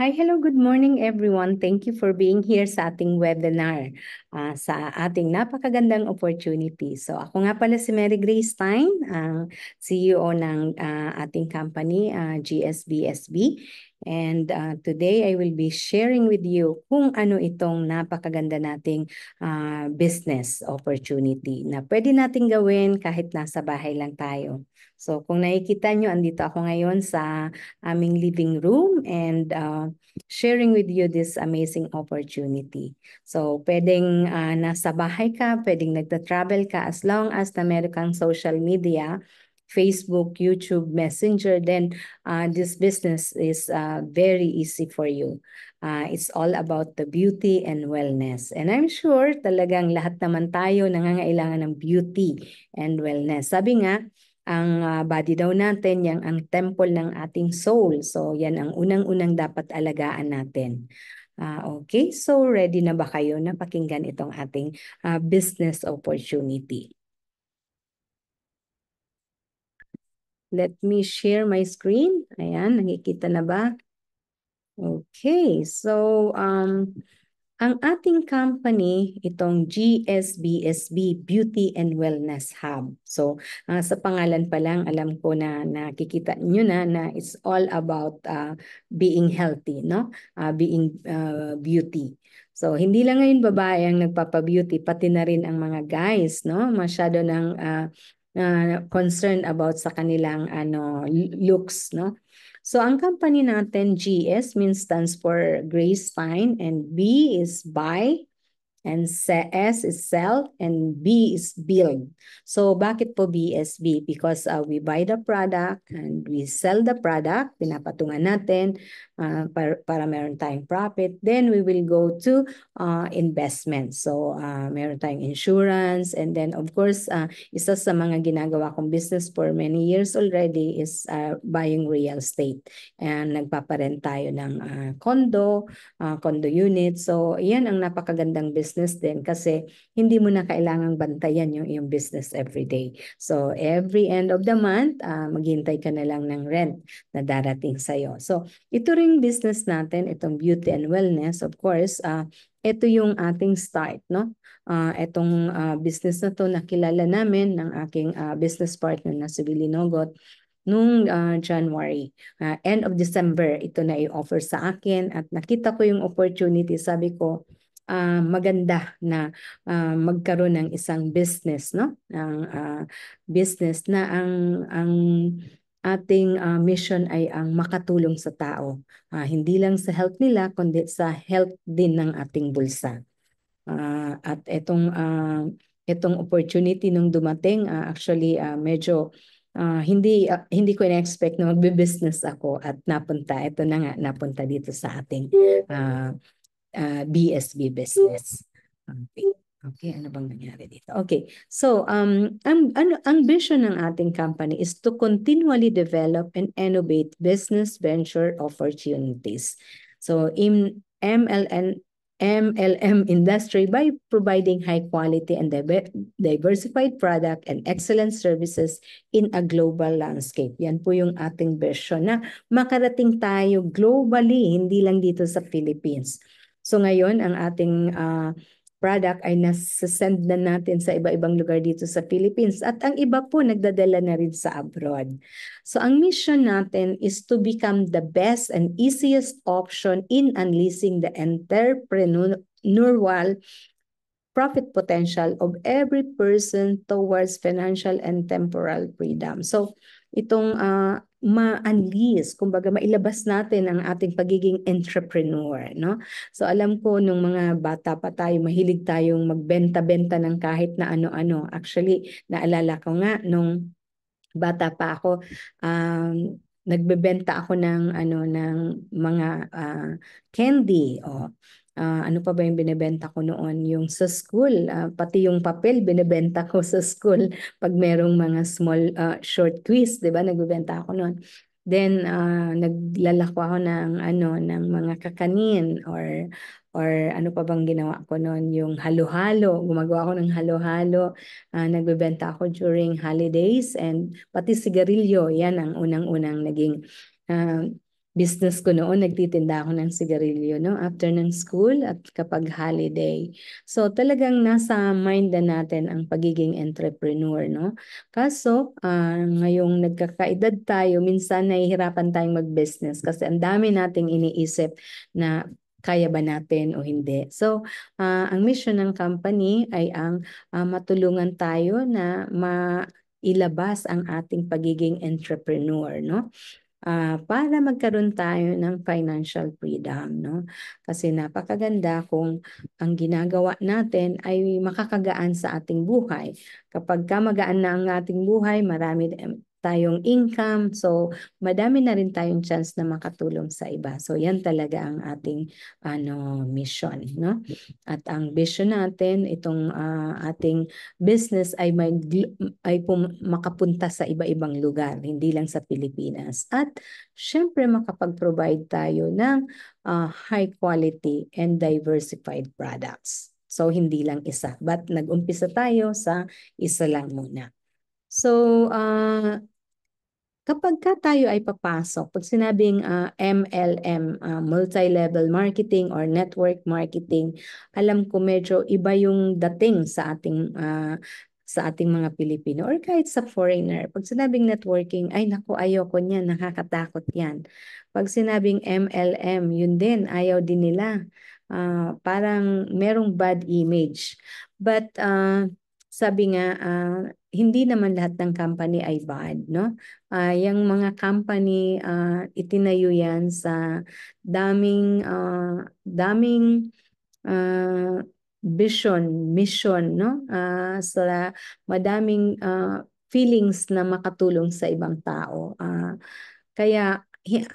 Hi, hello, good morning everyone. Thank you for being here sa ating webinar, uh, sa ating napakagandang opportunity. So ako nga pala si Mary Grace Stein, uh, CEO ng uh, ating company, uh, ah, GSBSB. And uh, today I will be sharing with you kung ano itong napakaganda nating uh, business opportunity na pwede nating gawin kahit nasa bahay lang tayo. So kung nakikita nyo, andito ako ngayon sa aming living room and uh, sharing with you this amazing opportunity. So pwedeng uh, nasa bahay ka, pwedeng nagta-travel ka as long as na meron kang social media Facebook, YouTube, Messenger, then uh, this business is uh, very easy for you. Uh, it's all about the beauty and wellness. And I'm sure talagang lahat naman tayo nangangailangan ng beauty and wellness. Sabi nga, ang uh, body daw natin, yang ang temple ng ating soul. So yan ang unang-unang dapat alagaan natin. Uh, okay, so ready na ba kayo na pakinggan itong ating uh, business opportunity? Let me share my screen. Ayan, nakikita na ba? Okay, so um, ang ating company, itong GSBSB Beauty and Wellness Hub. So uh, sa pangalan pa lang, alam ko na nakikita nyo na na it's all about uh, being healthy, no? Uh, being uh, beauty. So hindi lang ngayon babae ang nagpapa-beauty, pati na rin ang mga guys, no? Masyado ng uh, na concerned about sa kanilang ano looks no so ang company natin GS means stands for Grace Fine and B is buy and S is sell and B is build so bakit po BSB because uh, we buy the product and we sell the product pinapatungan natin uh, ah, para, para meron tayong profit. Then we will go to uh, ah, investments. So uh, meron tayong insurance and then of course uh, isa sa mga ginagawa kong business for many years already is uh, buying real estate. And nagpaparent tayo ng uh, condo, uh, condo unit. So yan ang napakagandang business din kasi hindi mo na kailangang bantayan yung iyong business every day. So every end of the month, uh, maghintay ka na lang ng rent na darating sa'yo. So ito rin ating business natin, itong beauty and wellness, of course, uh, ito yung ating start, no? Uh, itong uh, business na to nakilala namin ng aking uh, business partner na si Billy Nogot nung uh, January. Uh, end of December, ito na i-offer sa akin at nakita ko yung opportunity. Sabi ko, uh, maganda na uh, magkaroon ng isang business, no? Ang uh, business na ang ang ating uh, mission ay ang makatulong sa tao. Uh, hindi lang sa health nila, kundi sa health din ng ating bulsa. Uh, at itong, uh, itong opportunity nung dumating, uh, actually uh, medyo uh, hindi, uh, hindi ko in-expect na magbe-business ako at napunta, ito na nga, napunta dito sa ating uh, uh, BSB business. Okay. Okay, ano bang nangyari dito? Okay, so um, ang, ano, ang vision ng ating company is to continually develop and innovate business venture opportunities. So in MLN, MLM industry by providing high quality and diversified product and excellent services in a global landscape. Yan po yung ating vision na makarating tayo globally, hindi lang dito sa Philippines. So ngayon, ang ating uh, product ay nasa-send na natin sa iba-ibang lugar dito sa Philippines at ang iba po nagdadala na rin sa abroad. So ang mission natin is to become the best and easiest option in unleashing the entrepreneurial profit potential of every person towards financial and temporal freedom. So itong uh, ma-unleash, kumbaga mailabas natin ang ating pagiging entrepreneur, no? So alam ko nung mga bata pa tayo, mahilig tayong magbenta-benta ng kahit na ano-ano. Actually, naalala ko nga nung bata pa ako, um, nagbebenta ako ng ano ng mga uh, candy o oh uh, ano pa ba yung binebenta ko noon? Yung sa school, uh, pati yung papel binebenta ko sa school pag merong mga small uh, short quiz, 'di ba? Nagbebenta ako noon. Then uh, naglalako ako ng ano ng mga kakanin or or ano pa bang ginawa ko noon yung halo-halo gumagawa ako ng halo-halo uh, nagbebenta ako during holidays and pati sigarilyo yan ang unang-unang naging uh, business ko noon, nagtitinda ako ng sigarilyo, no? After ng school at kapag holiday. So talagang nasa mind natin ang pagiging entrepreneur, no? Kaso, uh, ngayong nagkakaedad tayo, minsan nahihirapan tayong mag-business kasi ang dami nating iniisip na kaya ba natin o hindi. So, uh, ang mission ng company ay ang uh, matulungan tayo na ma ilabas ang ating pagiging entrepreneur, no? uh, para magkaroon tayo ng financial freedom, no? Kasi napakaganda kung ang ginagawa natin ay makakagaan sa ating buhay. Kapag ka magaan na ang ating buhay, marami tayong income. So, madami na rin tayong chance na makatulong sa iba. So, yan talaga ang ating ano mission, no? At ang vision natin, itong uh, ating business ay may ay pum, makapunta sa iba-ibang lugar, hindi lang sa Pilipinas. At syempre makapag-provide tayo ng uh, high quality and diversified products. So, hindi lang isa. But nag-umpisa tayo sa isa lang muna. So, uh, kapag ka tayo ay papasok, pag sinabing uh, ah, MLM, uh, ah, multi-level marketing or network marketing, alam ko medyo iba yung dating sa ating uh, sa ating mga Pilipino or kahit sa foreigner. Pag sinabing networking, ay nako ayoko niyan, nakakatakot yan. Pag sinabing MLM, yun din, ayaw din nila. Uh, parang merong bad image. But uh, sabi nga uh, hindi naman lahat ng company ay bad no uh, yung mga company uh, itinayo yan sa daming uh, daming uh, vision mission no uh, sa madaming uh, feelings na makatulong sa ibang tao uh, kaya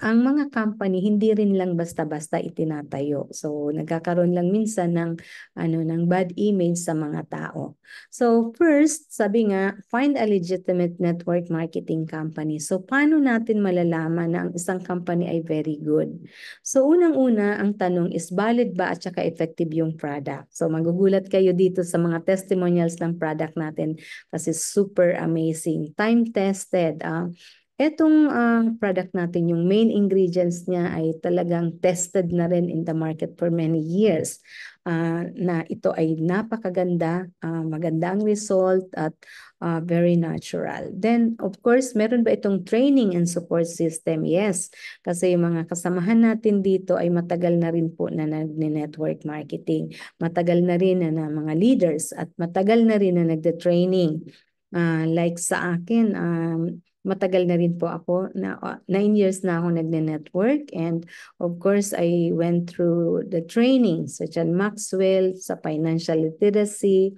ang mga company hindi rin lang basta-basta itinatayo. So nagkakaroon lang minsan ng ano ng bad image sa mga tao. So first, sabi nga, find a legitimate network marketing company. So paano natin malalaman na ang isang company ay very good? So unang-una, ang tanong is valid ba at saka effective yung product? So magugulat kayo dito sa mga testimonials ng product natin kasi super amazing, time tested. Uh, Etong uh, product natin, yung main ingredients niya ay talagang tested na rin in the market for many years. Uh, na ito ay napakaganda, uh, ah, magandang result at uh, very natural. Then, of course, meron ba itong training and support system? Yes, kasi yung mga kasamahan natin dito ay matagal na rin po na nag-network marketing. Matagal na rin na, na mga leaders at matagal na rin na nagde-training. Uh, like sa akin, um, matagal na rin po ako, na uh, nine years na ako nagne-network and of course I went through the training such as Maxwell sa financial literacy,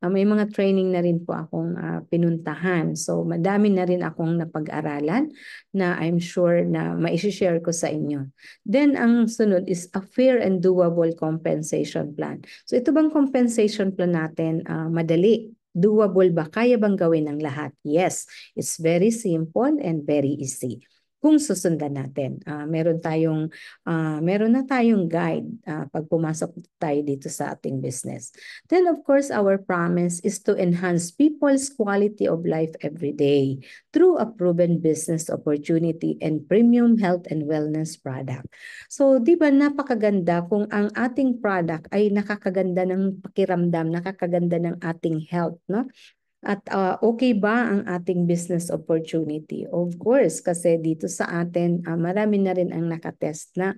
Uh, may mga training na rin po akong uh, pinuntahan. So madami na rin akong napag-aralan na I'm sure na mai-share ko sa inyo. Then ang sunod is a fair and doable compensation plan. So ito bang compensation plan natin uh, madali? Doable ba? Kaya bang gawin ng lahat? Yes, it's very simple and very easy kung susundan natin. Uh, meron tayong uh, meron na tayong guide uh, pag pumasok tayo dito sa ating business. Then of course our promise is to enhance people's quality of life every day through a proven business opportunity and premium health and wellness product. So 'di ba napakaganda kung ang ating product ay nakakaganda ng pakiramdam, nakakaganda ng ating health, no? At uh, okay ba ang ating business opportunity? Of course, kasi dito sa atin, uh, marami na rin ang nakatest na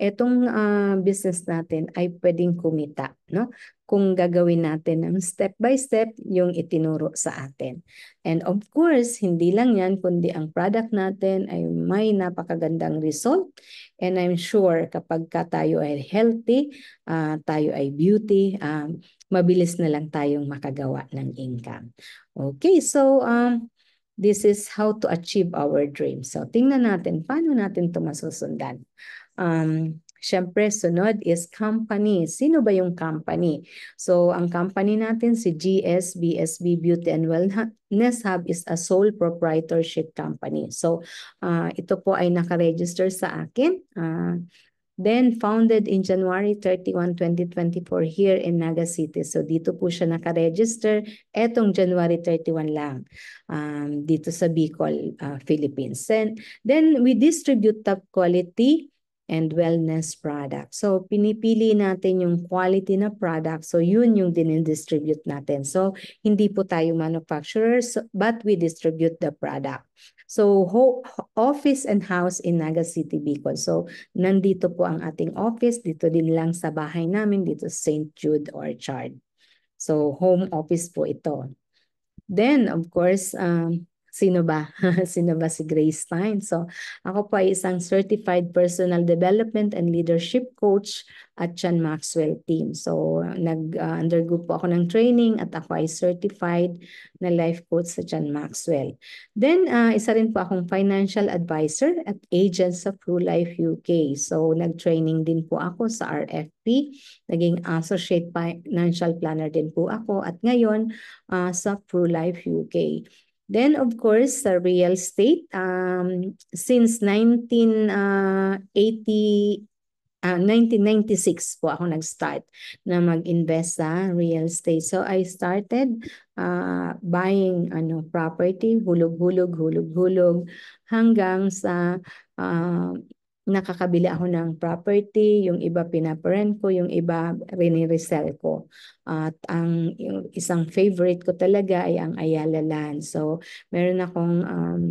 etong uh, business natin ay pwedeng kumita, no? Kung gagawin natin ng step by step yung itinuro sa atin. And of course, hindi lang yan, kundi ang product natin ay may napakagandang result. And I'm sure kapag ka tayo ay healthy, uh, tayo ay beauty, um, mabilis na lang tayong makagawa ng income. Okay, so um, this is how to achieve our dreams. So tingnan natin paano natin ito masusundan. Um, Siyempre, sunod is company. Sino ba yung company? So, ang company natin si GS, BSB Beauty and Wellness Hub is a sole proprietorship company. So, uh, ito po ay nakaregister sa akin. Uh, then, founded in January 31, 2024 here in Naga City. So, dito po siya nakaregister. Etong January 31 lang um, dito sa Bicol, uh, Philippines. And then, we distribute top quality and wellness product. So, pinipili natin yung quality na product. So, yun yung dinidistribute natin. So, hindi po tayo manufacturers, but we distribute the product. So, office and house in Naga City, Bicol. So, nandito po ang ating office. Dito din lang sa bahay namin, dito St. Jude Orchard. So, home office po ito. Then, of course, um, sino ba? sino ba si Grace Time? So, ako po ay isang certified personal development and leadership coach at Chan Maxwell team. So, nag-undergo uh, po ako ng training at ako ay certified na life coach sa Chan Maxwell. Then, uh, isa rin po akong financial advisor at agents sa True Life UK. So, nag-training din po ako sa RFP. Naging associate financial planner din po ako at ngayon uh, sa True Life UK. Then, of course, the real estate. Um, since 1980, uh, 1996 po ako nag-start na mag-invest sa real estate. So I started uh, buying ano property, hulog-hulog, hulog-hulog hanggang sa uh, nakakabili ako ng property, yung iba pinaparent ko, yung iba riniresell ko. At ang isang favorite ko talaga ay ang Ayala Land. So, meron akong um,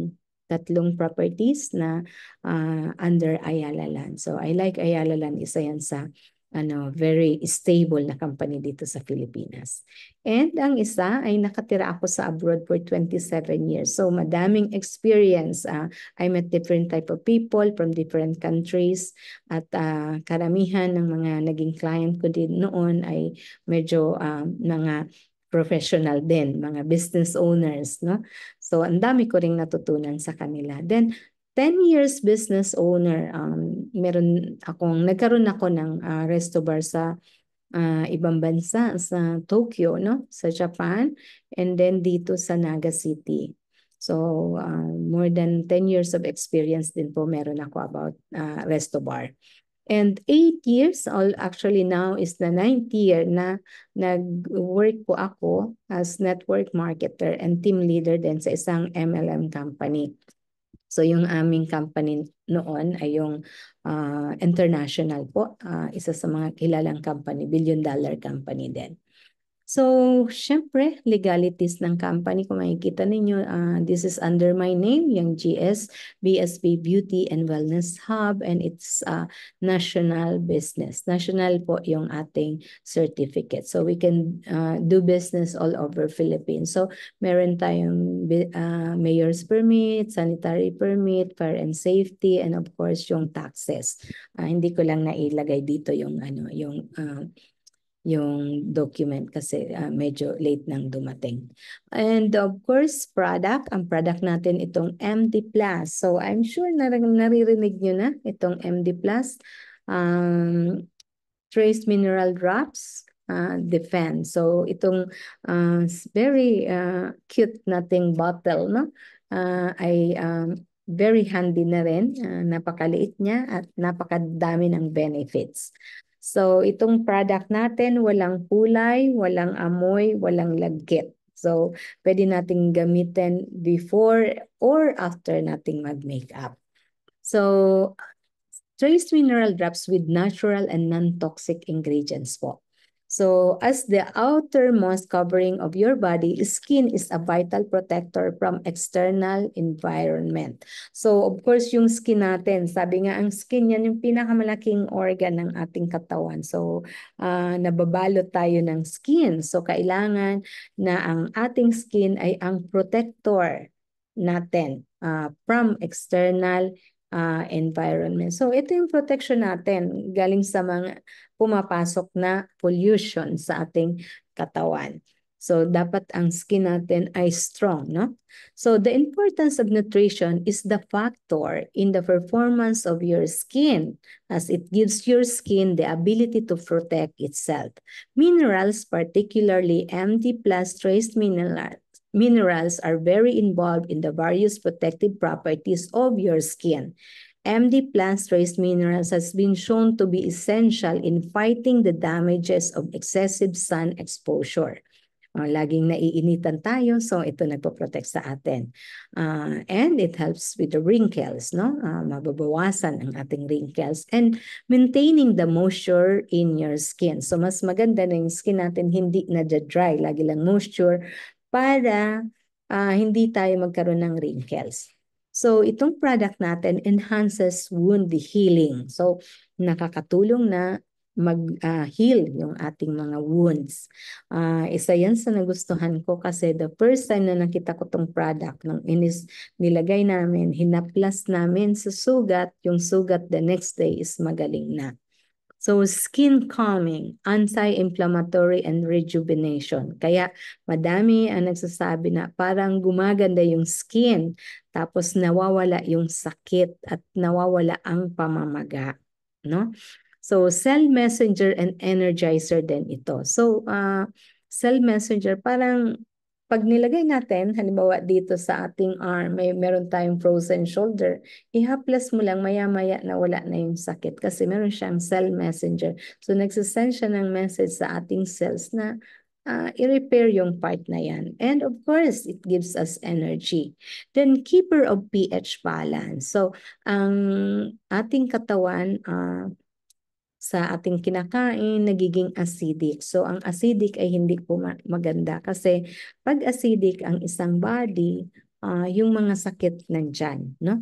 tatlong properties na uh, under Ayala Land. So, I like Ayala Land. Isa yan sa ano, very stable na company dito sa Pilipinas. And ang isa ay nakatira ako sa abroad for 27 years. So madaming experience. Uh, I met different type of people from different countries at uh, karamihan ng mga naging client ko din noon ay medyo uh, mga professional din, mga business owners, no? So, ang dami ko ring natutunan sa kanila. Then, 10 years business owner. Um, meron akong, nagkaroon ako ng uh, resto bar sa uh, ibang bansa, sa Tokyo, no? sa Japan, and then dito sa Naga City. So, uh, more than 10 years of experience din po meron ako about uh, resto bar. And 8 years, all actually now is the 9th year na nag-work po ako as network marketer and team leader din sa isang MLM company. So yung aming company noon ay yung uh, international po, uh, isa sa mga kilalang company, billion dollar company din. So, syempre, legalities ng company. Kung makikita ninyo, uh, this is under my name, yung GS, BSP Beauty and Wellness Hub, and it's a ah, national business. National po yung ating certificate. So, we can uh, do business all over Philippines. So, meron tayong uh, mayor's permit, sanitary permit, fire and safety, and of course, yung taxes. Uh, hindi ko lang nailagay dito yung, ano, yung uh, yung document kasi uh, medyo late nang dumating. And of course, product. Ang product natin itong MD+. Plus. So I'm sure nar naririnig nyo na itong MD+. Plus. Um, trace mineral drops, uh, defense. So itong uh, very uh, cute nating bottle no uh, ay um, very handy na rin. Uh, napakaliit niya at napakadami ng benefits. So itong product natin, walang kulay, walang amoy, walang lagkit. So pwede nating gamitin before or after nating mag-makeup. So trace mineral drops with natural and non-toxic ingredients po. So as the outermost covering of your body, skin is a vital protector from external environment. So of course, yung skin natin, sabi nga ang skin yan yung pinakamalaking organ ng ating katawan. So uh, ah, nababalot tayo ng skin. So kailangan na ang ating skin ay ang protector natin uh, from external uh, environment. So ito yung protection natin galing sa mga pumapasok na pollution sa ating katawan. So dapat ang skin natin ay strong, no? So the importance of nutrition is the factor in the performance of your skin as it gives your skin the ability to protect itself. Minerals, particularly MD plus trace minerals, minerals are very involved in the various protective properties of your skin. MD plants trace minerals has been shown to be essential in fighting the damages of excessive sun exposure. Uh, laging naiinitan tayo, so ito nagpo-protect sa atin. Uh, and it helps with the wrinkles, no? Uh, mababawasan ang ating wrinkles and maintaining the moisture in your skin. So mas maganda na yung skin natin hindi na dry, lagi lang moisture, para uh, hindi tayo magkaroon ng wrinkles. So itong product natin enhances wound healing. So nakakatulong na mag-heal ah, uh, yung ating mga wounds. Uh, isa yan sa nagustuhan ko kasi the first time na nakita ko tong product, nung inis nilagay namin, hinaplas namin sa sugat, yung sugat the next day is magaling na. So skin calming, anti-inflammatory and rejuvenation. Kaya madami ang nagsasabi na parang gumaganda yung skin tapos nawawala yung sakit at nawawala ang pamamaga, no? So cell messenger and energizer din ito. So uh, cell messenger parang pag nilagay natin, halimbawa dito sa ating arm, may meron tayong frozen shoulder, ihaplas mo lang maya-maya na wala na yung sakit kasi meron siyang cell messenger. So nagsasend siya ng message sa ating cells na uh, i-repair yung part na yan. And of course, it gives us energy. Then, keeper of pH balance. So, ang ating katawan, uh, sa ating kinakain, nagiging acidic. So ang acidic ay hindi po maganda kasi pag acidic ang isang body, uh, yung mga sakit nandyan. No?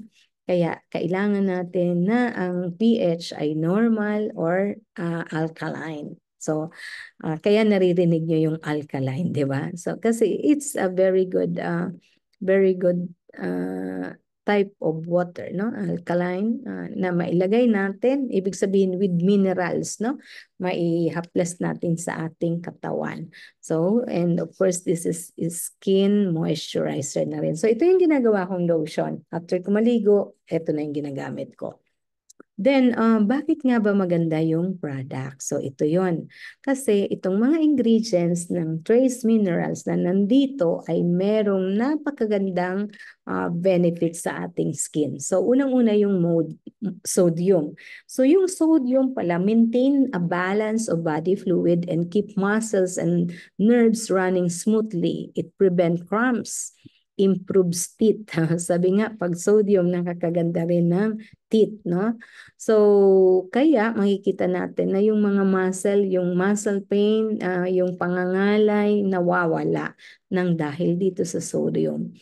Kaya kailangan natin na ang pH ay normal or uh, alkaline. So, uh, kaya naririnig nyo yung alkaline, di ba? So, kasi it's a very good, uh, very good uh, type of water, no? Alkaline uh, na mailagay natin, ibig sabihin with minerals, no? Maihaplas natin sa ating katawan. So, and of course, this is, is skin moisturizer na rin. So, ito yung ginagawa kong lotion. After ko maligo, ito na yung ginagamit ko. Then, uh, bakit nga ba maganda yung product? So, ito yon Kasi itong mga ingredients ng trace minerals na nandito ay merong napakagandang uh, benefit sa ating skin. So, unang-una yung mode, sodium. So, yung sodium pala, maintain a balance of body fluid and keep muscles and nerves running smoothly. It prevent cramps improves teeth. Sabi nga, pag sodium, nakakaganda rin ng teeth, no? So, kaya makikita natin na yung mga muscle, yung muscle pain, uh, yung pangangalay, nawawala ng dahil dito sa sodium.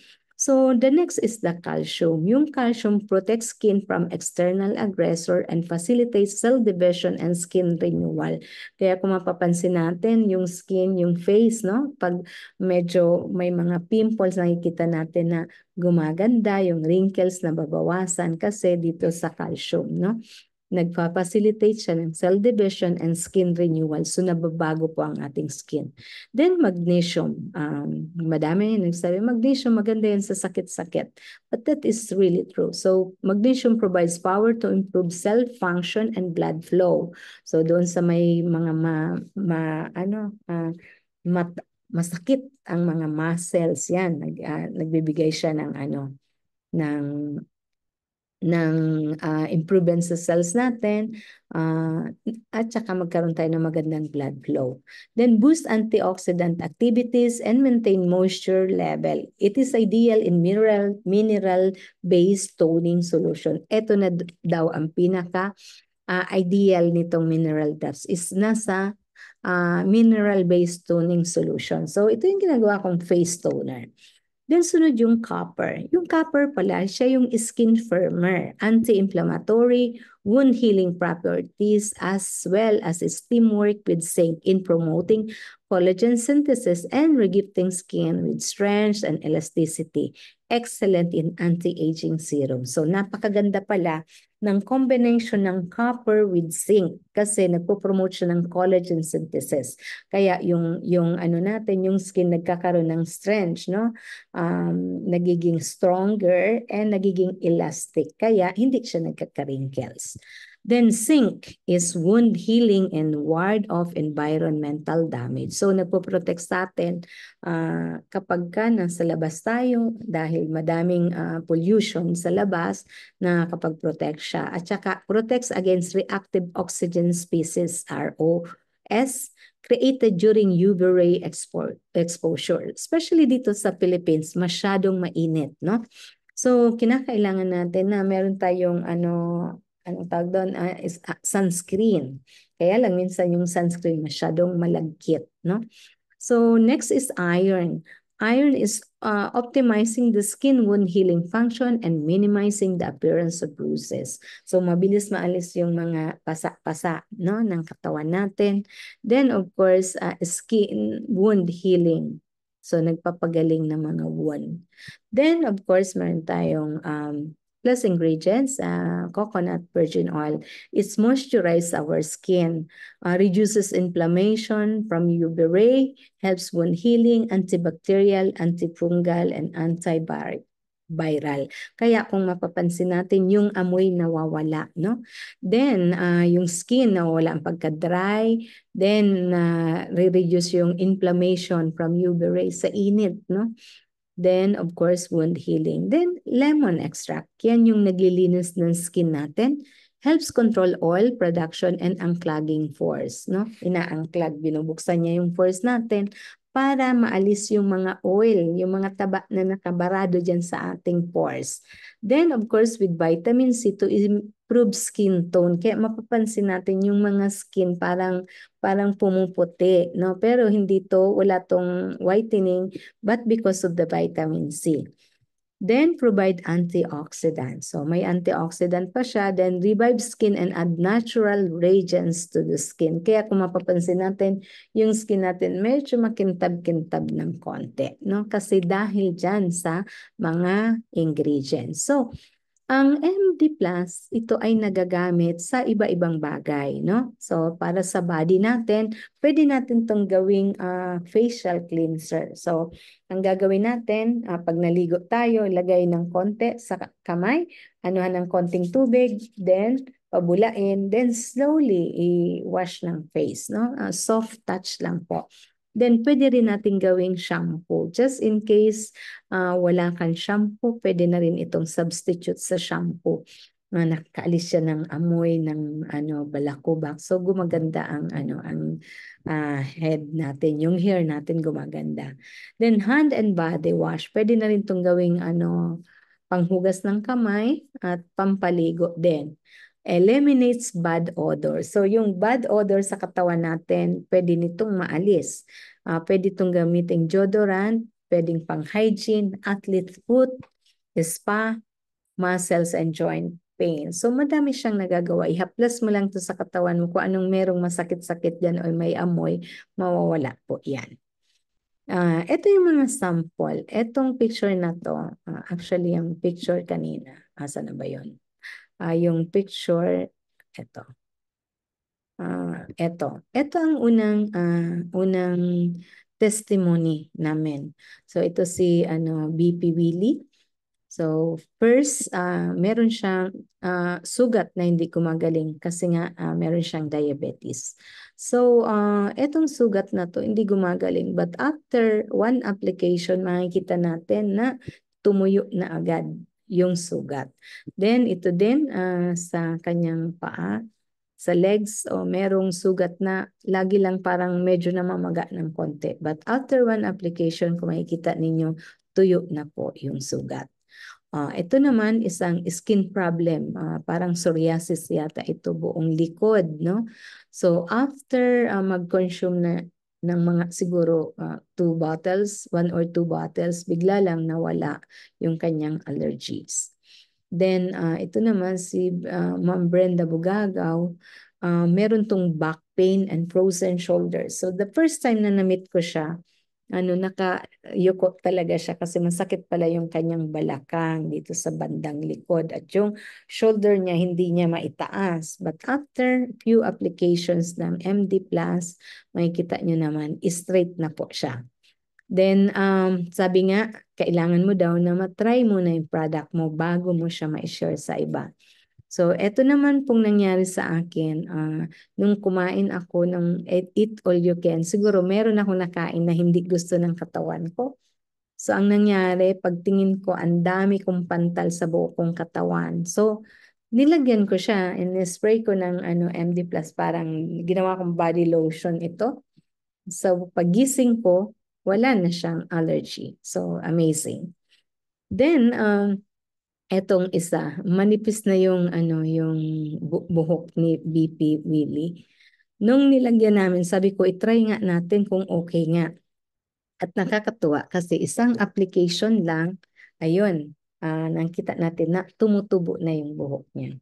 So the next is the calcium. Yung calcium protects skin from external aggressor and facilitates cell division and skin renewal. Kaya kung mapapansin natin, yung skin, yung face, no? Pag medyo may mga pimples, nakikita natin na gumaganda, yung wrinkles na babawasan kasi dito sa calcium, no? nagpa-facilitate siya ng cell division and skin renewal. So, nababago po ang ating skin. Then, magnesium. Um, madami yung nagsabi, magnesium, maganda yan sa sakit-sakit. But that is really true. So, magnesium provides power to improve cell function and blood flow. So, doon sa may mga ma, ma ano, uh, mat, masakit ang mga muscles yan. Nag, uh, nagbibigay siya ng ano, ng ng uh, improvement sa cells natin uh, at saka magkaroon tayo ng magandang blood flow. Then boost antioxidant activities and maintain moisture level. It is ideal in mineral mineral based toning solution. Ito na daw ang pinaka uh, ideal nitong mineral depths is nasa uh, mineral-based toning solution. So ito yung ginagawa kong face toner. Then sunod yung copper. Yung copper pala, siya yung skin firmer, anti-inflammatory, wound healing properties as well as its teamwork with zinc in promoting collagen synthesis, and regifting skin with strength and elasticity. Excellent in anti-aging serum. So napakaganda pala ng combination ng copper with zinc kasi nagpo-promote siya ng collagen synthesis. Kaya yung yung ano natin, yung skin nagkakaroon ng strength, no? Um, nagiging stronger and nagiging elastic. Kaya hindi siya nagkaka-wrinkles. Then zinc is wound healing and ward off environmental damage. So nagpo-protect sa atin uh, kapag ka nasa labas tayo dahil madaming uh, pollution sa labas na kapag protect siya. At saka protects against reactive oxygen species ROS created during UV ray expo exposure. Especially dito sa Philippines, masyadong mainit, no? So kinakailangan natin na meron tayong ano anong tawag doon, uh, is ah, sunscreen. Kaya lang minsan yung sunscreen masyadong malagkit, no? So next is iron. Iron is uh, optimizing the skin wound healing function and minimizing the appearance of bruises. So mabilis maalis yung mga pasa-pasa no ng katawan natin. Then of course, uh, skin wound healing. So nagpapagaling ng mga wound. Then of course, meron tayong um Plus ingredients, uh, coconut virgin oil. It moisturizes our skin, uh, reduces inflammation from UV helps wound healing, antibacterial, antifungal, and antibiotic viral. Kaya kung mapapansin natin yung amoy nawawala, no? Then uh, yung skin nawawala ang pagka-dry, then uh, re-reduce yung inflammation from UV rays sa init, no? Then, of course, wound healing. Then, lemon extract. Yan yung naglilinis ng skin natin. Helps control oil production and unclogging pores. No? Ina-unclog, binubuksan niya yung pores natin para maalis yung mga oil, yung mga taba na nakabarado dyan sa ating pores. Then, of course, with vitamin C to improved skin tone. Kaya mapapansin natin yung mga skin parang parang pumuputi, no? Pero hindi to, wala tong whitening, but because of the vitamin C. Then provide antioxidant. So may antioxidant pa siya, then revive skin and add natural radiance to the skin. Kaya kung mapapansin natin, yung skin natin medyo makintab-kintab ng konti. No? Kasi dahil dyan sa mga ingredients. So ang MD+, Plus, ito ay nagagamit sa iba-ibang bagay, no? So, para sa body natin, pwede natin tong gawing uh, facial cleanser. So, ang gagawin natin, uh, pag naligo tayo, ilagay ng konti sa kamay, anuhan ng konting tubig, then pabulain, then slowly i-wash ng face, no? Uh, soft touch lang po then pwede rin natin gawing shampoo. Just in case uh, wala kang shampoo, pwede na rin itong substitute sa shampoo. Uh, nakakaalis siya ng amoy ng ano balakubak. So gumaganda ang ano ang uh, head natin, yung hair natin gumaganda. Then hand and body wash, pwede na rin tong gawing ano panghugas ng kamay at pampaligo din eliminates bad odor. So yung bad odor sa katawan natin, pwede nitong maalis. Uh, pwede itong gamitin deodorant, pwedeng pang hygiene, athlete foot, spa, muscles and joint pain. So madami siyang nagagawa. Ihaplas mo lang to sa katawan mo kung anong merong masakit-sakit dyan o may amoy, mawawala po yan. Uh, ah, ito yung mga sample. Etong picture na to, uh, actually yung picture kanina. Asa na ba yon? uh, yung picture. Ito. Uh, ah, ito. Ito ang unang, uh, unang testimony namin. So ito si ano BP Willy So first, uh, meron siyang uh, sugat na hindi gumagaling kasi nga uh, meron siyang diabetes. So uh, etong sugat na to hindi gumagaling but after one application makikita natin na tumuyo na agad yung sugat. Then ito din uh, sa kanyang paa, sa legs o oh, merong sugat na lagi lang parang medyo namamaga ng konti. But after one application, kung makikita ninyo, tuyo na po yung sugat. Uh, ito naman isang skin problem, uh, parang psoriasis yata ito buong likod, no? So after uh, mag-consume na ng mga siguro uh, two bottles, one or two bottles, bigla lang nawala yung kanyang allergies. Then, uh, ito naman si uh, Ma'am Brenda Bugagaw, uh, meron tong back pain and frozen shoulders. So, the first time na na-meet ko siya, ano naka nakayuko talaga siya kasi masakit pala yung kanyang balakang dito sa bandang likod at yung shoulder niya hindi niya maitaas. But after few applications ng MD+, plus makikita niyo naman, straight na po siya. Then, um, sabi nga, kailangan mo daw na ma-try muna yung product mo bago mo siya ma-share sa iba. So, eto naman pong nangyari sa akin, uh, nung kumain ako ng eat all you can, siguro meron ako nakain na hindi gusto ng katawan ko. So, ang nangyari, pagtingin ko, ang dami kong pantal sa buo kong katawan. So, nilagyan ko siya and spray ko ng ano, MD+, parang ginawa kong body lotion ito. So, pagising ko, wala na siyang allergy. So, amazing. Then, um, uh, etong isa, manipis na yung ano, yung bu- buhok ni BP Willie. Nung nilagyan namin, sabi ko, i-try nga natin kung okay nga. At nakakatuwa kasi isang application lang, ayun, uh, nakita natin na tumutubo na yung buhok niya.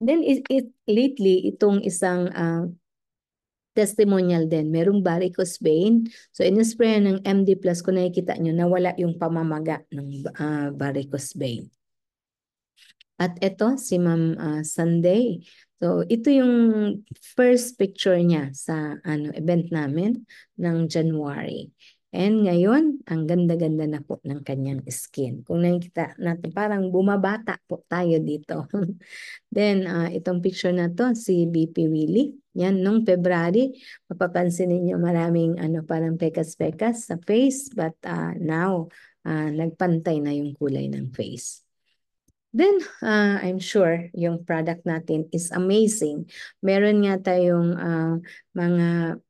Then it, it lately itong isang uh, testimonial din. Merong varicose vein. So, in-spray ng MD plus, kung nakikita nyo, nawala yung pamamaga ng uh, varicose vein. At ito, si Ma'am uh, Sunday. So, ito yung first picture niya sa ano event namin ng January. And ngayon, ang ganda-ganda na po ng kanyang skin. Kung nakikita natin, parang bumabata po tayo dito. Then, uh, itong picture na to, si BP Willie. Yan, nung February, mapapansin ninyo maraming ano, parang pekas-pekas sa face. But uh, now, uh, nagpantay na yung kulay ng face. Then, uh, I'm sure yung product natin is amazing. Meron nga tayong uh, mga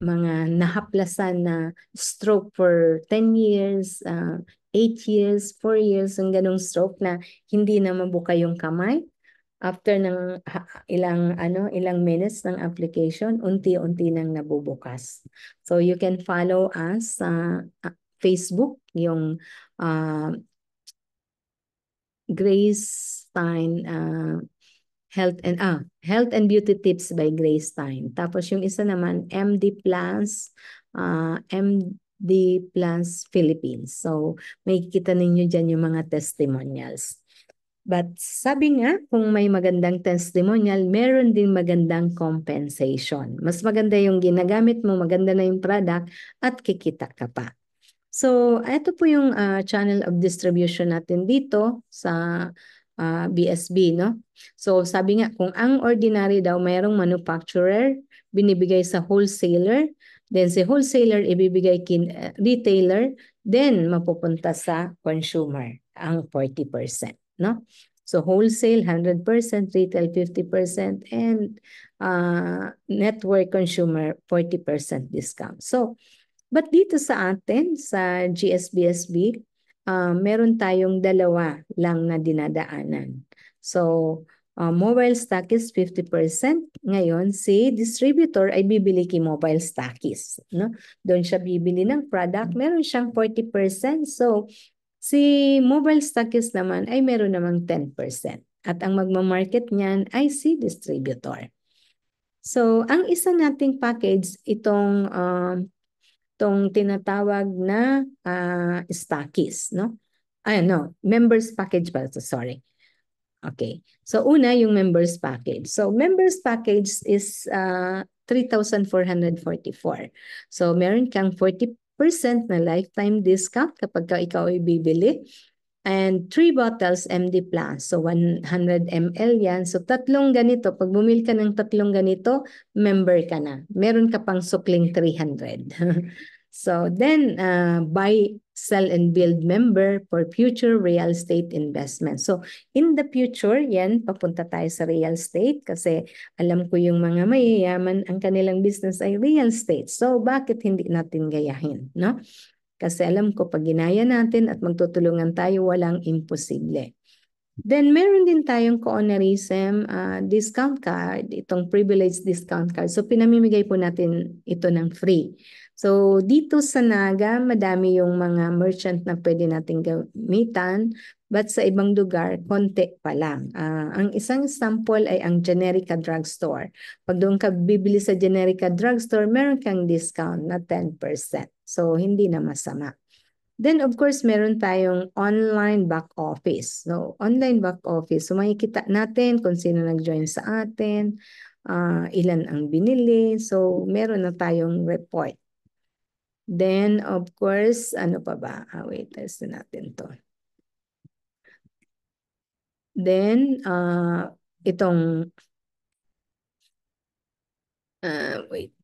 mga nahaplasan na stroke for 10 years, uh, ah, 8 years, 4 years, ang ganong stroke na hindi na mabuka yung kamay. After ng ilang ano ilang minutes ng application, unti-unti nang nabubukas. So you can follow us sa uh, Facebook, yung uh, Grace Stein uh, Health and ah, Health and Beauty Tips by Grace Time. Tapos yung isa naman MD Plants uh, ah, MD Plants Philippines. So makikita ninyo diyan yung mga testimonials. But sabi nga, kung may magandang testimonial, meron din magandang compensation. Mas maganda yung ginagamit mo, maganda na yung product at kikita ka pa. So, ito po yung uh, channel of distribution natin dito sa uh, ah, BSB, no? So sabi nga, kung ang ordinary daw mayroong manufacturer, binibigay sa wholesaler, then si wholesaler ibibigay kin eh, retailer, then mapupunta sa consumer ang 40%, no? So wholesale 100%, retail 50%, and uh, network consumer 40% discount. So, but dito sa atin, sa GSBSB, uh, meron tayong dalawa lang na dinadaanan. So, uh, mobile stockies 50%. Ngayon, si distributor ay bibili kay mobile stockies. No? Doon siya bibili ng product. Meron siyang 40%. So, si mobile stockies naman ay meron namang 10%. At ang magmamarket niyan ay si distributor. So, ang isa nating package, itong uh, tong tinatawag na uh, ah, stockies, no? Ay, no, members package pala to, sorry. Okay. So una, yung members package. So members package is uh, ah, 3,444. So meron kang 40% na lifetime discount kapag ka ikaw ay bibili and 3 bottles MD plants. So 100 ml yan. So tatlong ganito. Pag bumili ka ng tatlong ganito, member ka na. Meron ka pang sukling 300. so then uh, buy, sell and build member for future real estate investment. So in the future, yan, papunta tayo sa real estate kasi alam ko yung mga mayayaman, ang kanilang business ay real estate. So bakit hindi natin gayahin? No? Kasi alam ko, pag ginaya natin at magtutulungan tayo, walang imposible. Then meron din tayong coonerism uh, discount card, itong privilege discount card. So pinamimigay po natin ito ng free. So, dito sa Naga, madami yung mga merchant na pwede natin gamitan. But sa ibang lugar, konti pa lang. Uh, ang isang sample ay ang Generica Drugstore. Pag doon ka bibili sa Generica Drugstore, meron kang discount na 10%. So, hindi na masama. Then of course, meron tayong online back office. So online back office, so makikita natin kung sino nag-join sa atin, uh, ilan ang binili. So meron na tayong report. Then, of course, ano pa ba? Ah, wait, test natin to. Then, uh, itong, uh, wait,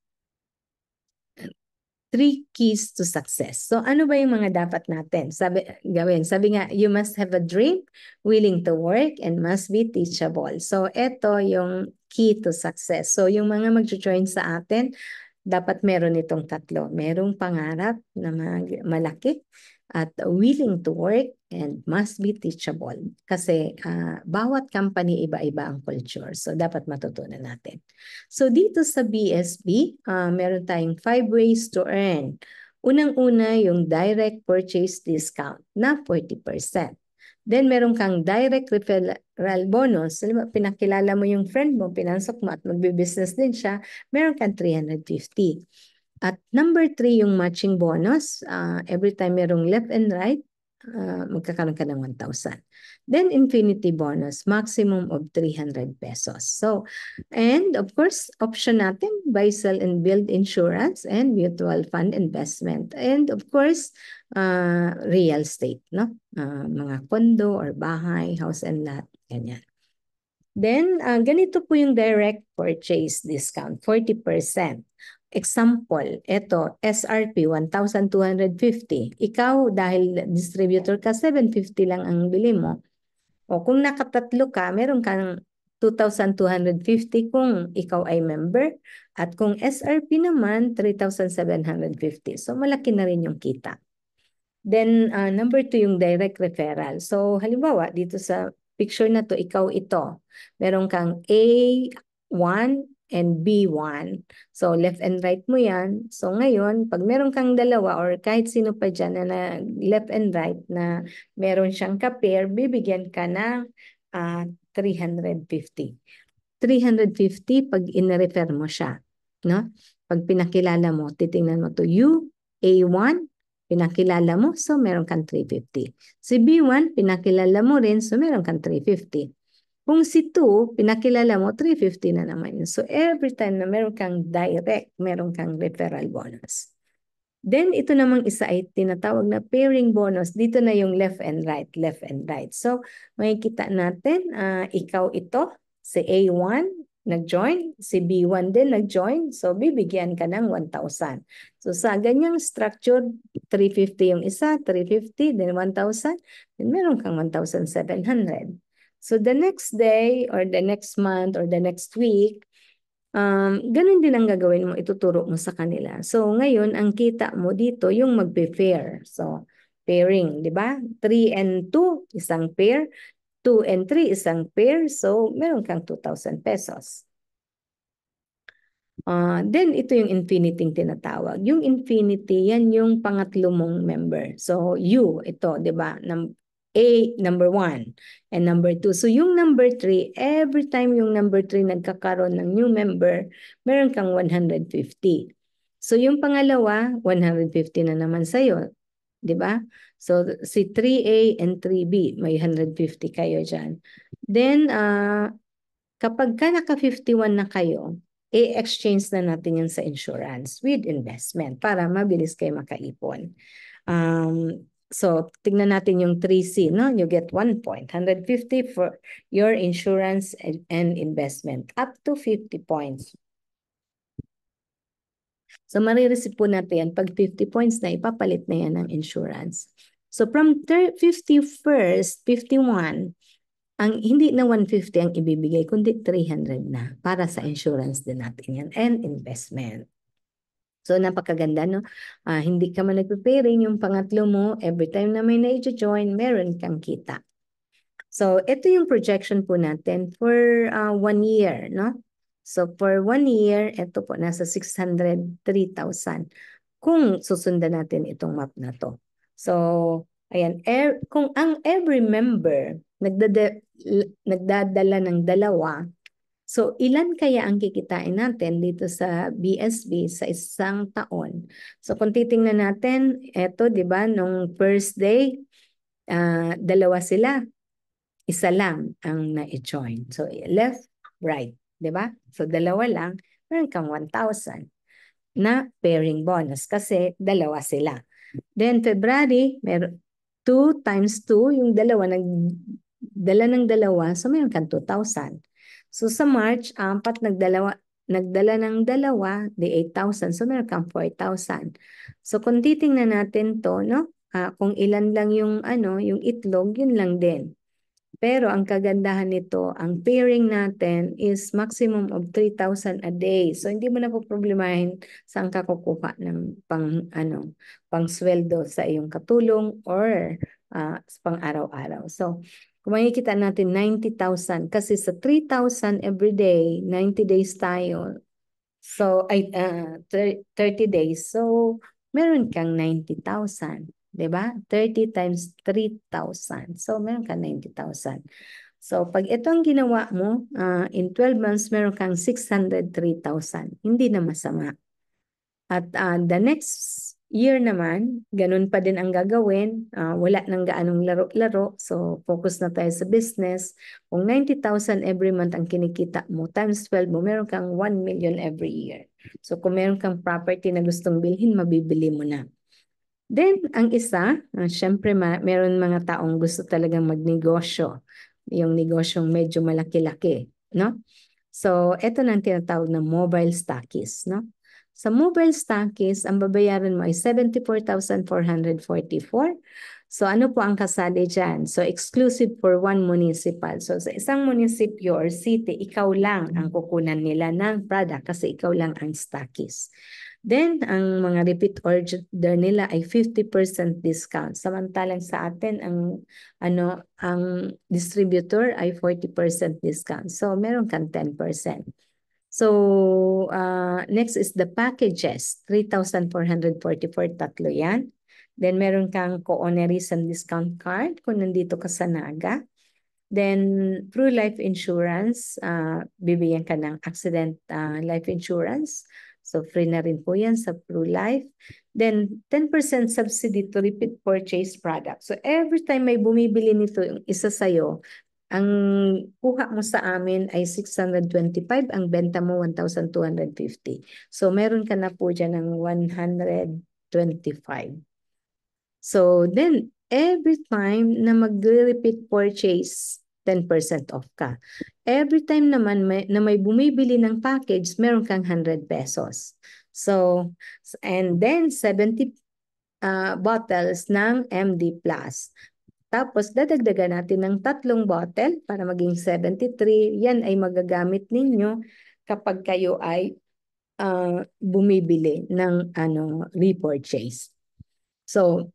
three keys to success. So ano ba yung mga dapat natin sabi, gawin? Sabi nga, you must have a dream, willing to work, and must be teachable. So ito yung key to success. So yung mga mag-join sa atin, dapat meron itong tatlo. Merong pangarap na malaki at willing to work and must be teachable. Kasi uh, bawat company iba-iba ang culture. So dapat matutunan natin. So dito sa BSB, uh, ah, meron tayong five ways to earn. Unang-una yung direct purchase discount na 40%. Then meron kang direct referral bonus. Alam pinakilala mo yung friend mo, pinansok mo at magbe-business din siya, meron kang 350. At number three, yung matching bonus. Uh, every time merong left and right, uh, magkakaroon ka ng 1,000. Then infinity bonus, maximum of 300 pesos. So, and of course, option natin, buy, sell, and build insurance and mutual fund investment. And of course, uh, real estate, no? Uh, mga kondo or bahay, house and lot, ganyan. Then, uh, ganito po yung direct purchase discount, 40%. Example, ito, SRP 1,250. Ikaw, dahil distributor ka, 750 lang ang bili mo. O kung nakatatlo ka, meron kang 2,250 kung ikaw ay member. At kung SRP naman, 3,750. So malaki na rin yung kita. Then, uh, number two, yung direct referral. So halimbawa, dito sa picture na to, ikaw ito. Meron kang A1, and B1. So, left and right mo yan. So, ngayon, pag meron kang dalawa or kahit sino pa dyan na, na left and right na meron siyang ka-pair, bibigyan ka ng uh, 350. 350 pag in mo siya. No? Pag pinakilala mo, titingnan mo to U, A1, pinakilala mo, so meron kang 350. Si B1, pinakilala mo rin, so meron kang 350. Kung si 2, pinakilala mo, 350 na naman yun. So every time na meron kang direct, meron kang referral bonus. Then ito namang isa ay tinatawag na pairing bonus. Dito na yung left and right, left and right. So makikita natin, uh, ikaw ito, si A1 nag-join, si B1 din nag-join. So bibigyan ka ng 1,000. So sa ganyang structure, 350 yung isa, 350, then 1,000. Then meron kang 1,700. So the next day or the next month or the next week, um, ganun din ang gagawin mo, ituturo mo sa kanila. So ngayon, ang kita mo dito, yung magbe-fair. So pairing, di ba? 3 and 2, isang pair. 2 and 3, isang pair. So meron kang 2,000 pesos. Uh, then, ito yung infinity tinatawag. Yung infinity, yan yung pangatlo mong member. So, you, ito, di ba? A, number one, and number two. So yung number three, every time yung number three nagkakaroon ng new member, meron kang 150. So yung pangalawa, 150 na naman sa'yo. 'di ba? So si 3A and 3B may 150 kayo diyan. Then uh, kapag ka naka 51 na kayo, i-exchange na natin 'yan sa insurance with investment para mabilis kayo makaipon. Um So, tignan natin yung 3C, no? You get 1 point, 150 for your insurance and investment, up to 50 points. So, marireceive po natin yan pag 50 points na ipapalit na yan ng insurance. So, from 51st, 51, ang hindi na 150 ang ibibigay, kundi 300 na para sa insurance din natin yan and investment. So, napakaganda, no? Uh, hindi ka man nagpipiring yung pangatlo mo, every time na may na-join, meron kang kita. So, ito yung projection po natin for uh, one year, no? So, for one year, ito po, nasa 603,000 kung susundan natin itong map na to. So, ayan, er, kung ang every member nagdada, nagdadala ng dalawa So ilan kaya ang kikitain natin dito sa BSB sa isang taon? So kung titingnan natin, eto 'di ba nung first day uh, dalawa sila. Isa lang ang na-join. So left, right, 'di ba? So dalawa lang, meron kang 1,000 na pairing bonus kasi dalawa sila. Then February, meron 2 times 2, yung dalawa nag dala ng dalawa, so meron kang 2,000. So sa March, apat nagdalawa, nagdala ng dalawa, the 8,000. So meron kang 4,000. So kung titingnan natin to, no? Uh, kung ilan lang yung ano, yung itlog, yun lang din. Pero ang kagandahan nito, ang pairing natin is maximum of 3,000 a day. So hindi mo na po problemahin saan ka kukuha ng pang ano, pang sweldo sa iyong katulong or uh, pang araw-araw. So kung makikita natin, 90,000. Kasi sa 3,000 every day, 90 days tayo. So, ay, uh, ah, 30 days. So, meron kang 90,000. 'di ba? 30 times 3,000. So meron ka 90,000. So pag ito ang ginawa mo, uh, in 12 months meron kang 603,000. Hindi na masama. At uh, the next year naman, ganun pa din ang gagawin. Uh, wala nang gaanong laro-laro. So, focus na tayo sa business. Kung 90,000 every month ang kinikita mo, times 12 mo, meron kang 1 million every year. So, kung meron kang property na gustong bilhin, mabibili mo na. Then, ang isa, uh, syempre ma- meron mga taong gusto talagang magnegosyo. Yung negosyong medyo malaki-laki. No? So, ito na ang tinatawag na mobile stockies. No? Sa mobile stackis, ang babayaran mo ay 74,444. So ano po ang kasali dyan? So exclusive for one municipal. So sa isang munisipyo or city, ikaw lang ang kukunan nila ng product kasi ikaw lang ang stackis. Then, ang mga repeat order nila ay 50% discount. Samantalang sa atin, ang, ano, ang distributor ay 40% discount. So, meron kang 10%. So, uh, next is the packages. 3,444, tatlo yan. Then, meron kang co-honoraries discount card kung nandito ka sa Naga. Then, through life insurance, uh, bibigyan ka ng accident uh, life insurance. So, free na rin po yan sa Pru Life. Then, 10% subsidy to repeat purchase product. So, every time may bumibili nito yung isa sa'yo, ang kuha mo sa amin ay 625, ang benta mo 1,250. So meron ka na po dyan ng 125. So then, every time na mag-repeat purchase, 10% off ka. Every time naman may, na may bumibili ng package, meron kang 100 pesos. So, and then 70 uh, ah, bottles ng MD+. Plus. Tapos, dadagdagan natin ng tatlong bottle para maging 73. Yan ay magagamit ninyo kapag kayo ay uh, bumibili ng ano repurchase. So,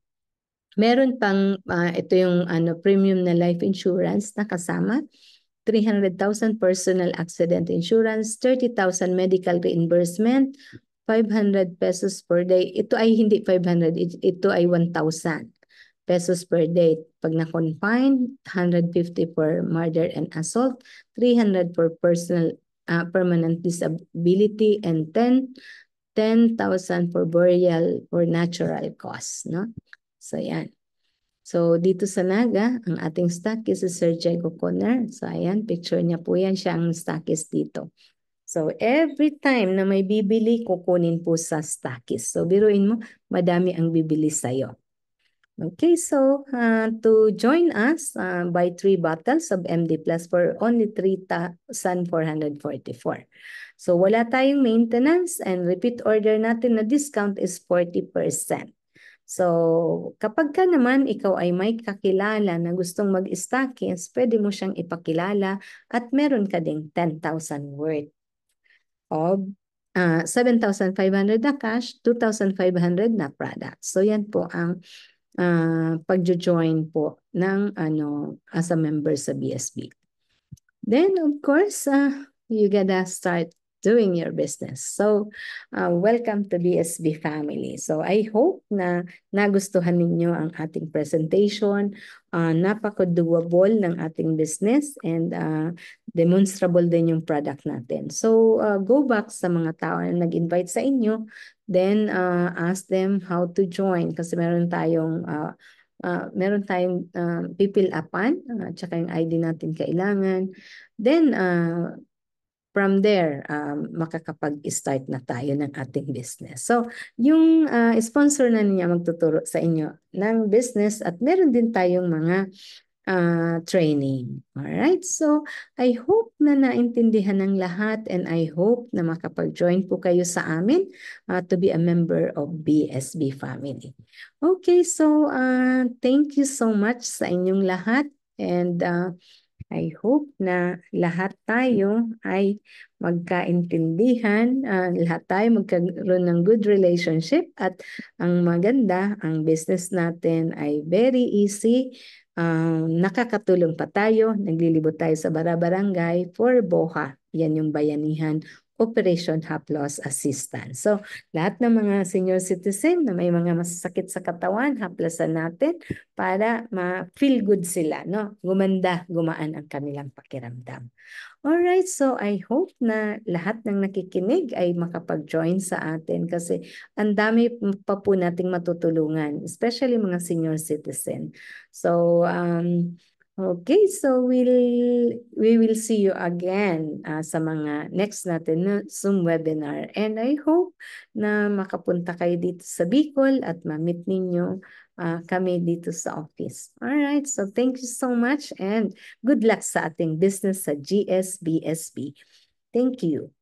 meron pang, uh, ito yung ano premium na life insurance na kasama. 300,000 personal accident insurance, 30,000 medical reimbursement, 500 pesos per day. Ito ay hindi 500, ito ay 1,000 pesos per date. Pag na-confined, 150 per murder and assault, 300 per personal uh, permanent disability, and 10 10,000 for burial or natural cause. No? So, yan. So, dito sa Naga, ang ating stocky si Sir Jago O'Connor. So, ayan, picture niya po yan. Siya ang stockist dito. So, every time na may bibili, kukunin po sa stockist. So, biruin mo, madami ang bibili sa'yo. Okay, so uh, to join us, uh, buy three bottles of MD Plus for only 3,444. So wala tayong maintenance and repeat order natin na discount is 40%. So kapag ka naman ikaw ay may kakilala na gustong mag-stockings, pwede mo siyang ipakilala at meron ka ding 10,000 worth of uh, 7,500 na cash, 2,500 na product. So yan po ang uh, pagjo-join po ng ano as a member sa BSB. Then of course, uh, you gotta start doing your business. So, uh, welcome to BSB family. So, I hope na nagustuhan ninyo ang ating presentation. Uh, napaka-doable ng ating business and uh, demonstrable din yung product natin. So, uh, go back sa mga tao na nag-invite sa inyo. Then, uh, ask them how to join kasi meron tayong... Uh, uh, meron tayong uh, pipil upan, uh, tsaka yung ID natin kailangan. Then, uh, from there, um, makakapag-start na tayo ng ating business. So, yung uh, sponsor na niya magtuturo sa inyo ng business at meron din tayong mga uh, training. Alright? So, I hope na naintindihan ng lahat and I hope na makapag-join po kayo sa amin uh, to be a member of BSB family. Okay, so uh, thank you so much sa inyong lahat and uh, I hope na lahat tayo ay magkaintindihan, uh, lahat tayo magkaroon ng good relationship at ang maganda, ang business natin ay very easy. Uh, nakakatulong pa tayo, naglilibot tayo sa barabarangay for Boha. Yan yung bayanihan Operation Hap Loss Assistance. So, lahat ng mga senior citizen na may mga masasakit sa katawan, haplasan natin para ma-feel good sila, no? Gumanda, gumaan ang kanilang pakiramdam. All right, so I hope na lahat ng nakikinig ay makapag-join sa atin kasi ang dami pa po nating matutulungan, especially mga senior citizen. So, um, Okay, so we'll we will see you again uh, sa mga next natin na Zoom webinar. And I hope na makapunta kayo dito sa Bicol at ma-meet ninyo uh, kami dito sa office. All right, so thank you so much and good luck sa ating business sa GSBSB. Thank you.